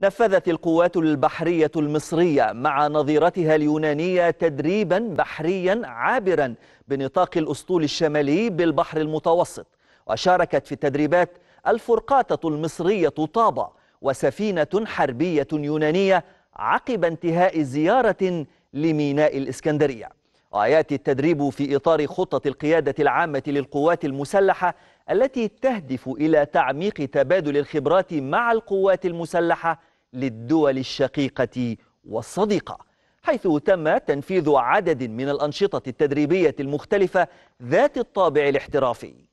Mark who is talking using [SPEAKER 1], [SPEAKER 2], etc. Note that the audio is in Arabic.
[SPEAKER 1] نفذت القوات البحرية المصرية مع نظيرتها اليونانية تدريبا بحريا عابرا بنطاق الأسطول الشمالي بالبحر المتوسط وشاركت في التدريبات الفرقاطة المصرية طابة وسفينة حربية يونانية عقب انتهاء زيارة لميناء الإسكندرية وياتي التدريب في اطار خطه القياده العامه للقوات المسلحه التي تهدف الى تعميق تبادل الخبرات مع القوات المسلحه للدول الشقيقه والصديقه حيث تم تنفيذ عدد من الانشطه التدريبيه المختلفه ذات الطابع الاحترافي